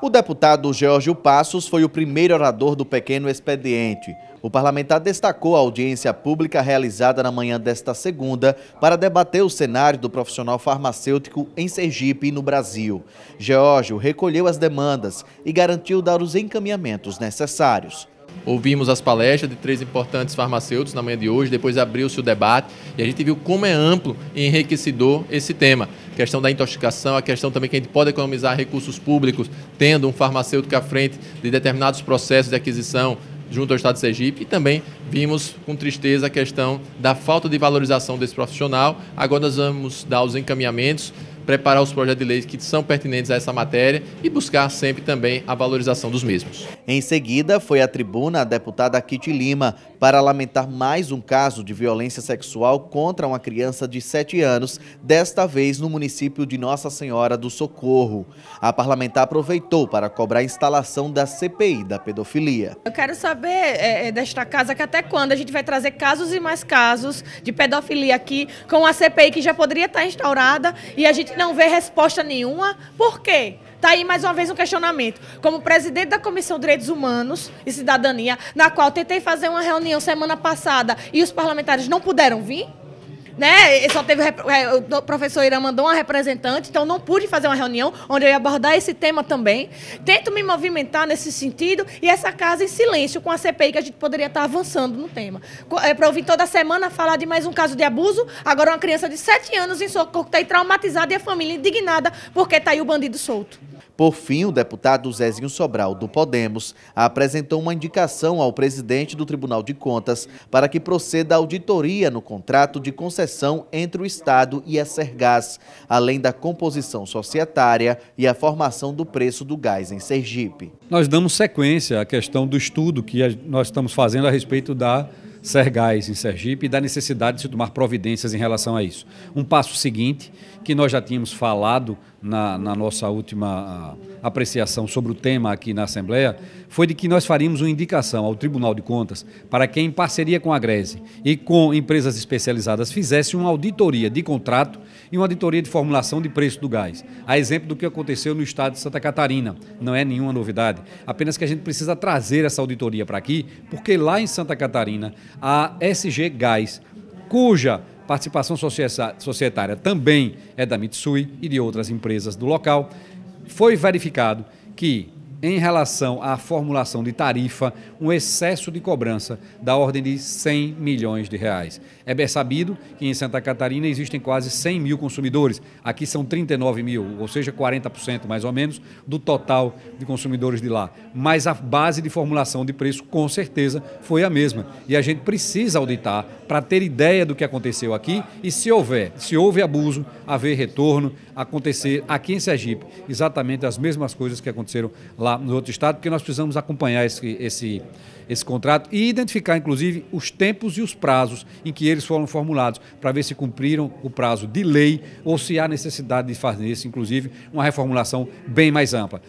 O deputado Georgio Passos foi o primeiro orador do pequeno expediente. O parlamentar destacou a audiência pública realizada na manhã desta segunda para debater o cenário do profissional farmacêutico em Sergipe e no Brasil. Geórgio recolheu as demandas e garantiu dar os encaminhamentos necessários. Ouvimos as palestras de três importantes farmacêuticos na manhã de hoje, depois abriu-se o debate e a gente viu como é amplo e enriquecedor esse tema. A questão da intoxicação, a questão também que a gente pode economizar recursos públicos tendo um farmacêutico à frente de determinados processos de aquisição junto ao Estado de Sergipe e também vimos com tristeza a questão da falta de valorização desse profissional. Agora nós vamos dar os encaminhamentos preparar os projetos de lei que são pertinentes a essa matéria e buscar sempre também a valorização dos mesmos. Em seguida, foi à tribuna a deputada Kitty Lima para lamentar mais um caso de violência sexual contra uma criança de 7 anos, desta vez no município de Nossa Senhora do Socorro. A parlamentar aproveitou para cobrar a instalação da CPI da pedofilia. Eu quero saber é, é, desta casa que até quando a gente vai trazer casos e mais casos de pedofilia aqui com a CPI que já poderia estar instaurada e a gente não vê resposta nenhuma. Por quê? Está aí mais uma vez um questionamento. Como presidente da Comissão de Direitos Humanos e Cidadania, na qual tentei fazer uma reunião semana passada e os parlamentares não puderam vir, né? Só teve é, o, o professor Irã mandou uma representante, então não pude fazer uma reunião onde eu ia abordar esse tema também. Tento me movimentar nesse sentido e essa casa em silêncio com a CPI que a gente poderia estar avançando no tema. É, Para ouvir toda semana falar de mais um caso de abuso, agora uma criança de 7 anos em socorro que está traumatizada e a família indignada porque está aí o bandido solto. Por fim, o deputado Zezinho Sobral, do Podemos, apresentou uma indicação ao presidente do Tribunal de Contas para que proceda a auditoria no contrato de concessão entre o Estado e a Sergás, além da composição societária e a formação do preço do gás em Sergipe. Nós damos sequência à questão do estudo que nós estamos fazendo a respeito da Sergais em Sergipe, e da necessidade de se tomar providências em relação a isso. Um passo seguinte, que nós já tínhamos falado na, na nossa última ah, apreciação sobre o tema aqui na Assembleia, foi de que nós faríamos uma indicação ao Tribunal de Contas para que, em parceria com a Grese e com empresas especializadas, fizesse uma auditoria de contrato e uma auditoria de formulação de preço do gás. A exemplo do que aconteceu no estado de Santa Catarina. Não é nenhuma novidade. Apenas que a gente precisa trazer essa auditoria para aqui, porque lá em Santa Catarina a SG Gás, cuja participação societária também é da Mitsui e de outras empresas do local, foi verificado que em relação à formulação de tarifa um excesso de cobrança da ordem de 100 milhões de reais. É bem sabido que em Santa Catarina existem quase 100 mil consumidores, aqui são 39 mil, ou seja, 40% mais ou menos do total de consumidores de lá. Mas a base de formulação de preço com certeza foi a mesma e a gente precisa auditar para ter ideia do que aconteceu aqui e se houver, se houve abuso, haver retorno, acontecer aqui em Sergipe exatamente as mesmas coisas que aconteceram lá lá no outro estado, porque nós precisamos acompanhar esse, esse, esse contrato e identificar, inclusive, os tempos e os prazos em que eles foram formulados, para ver se cumpriram o prazo de lei ou se há necessidade de fazer isso, inclusive, uma reformulação bem mais ampla.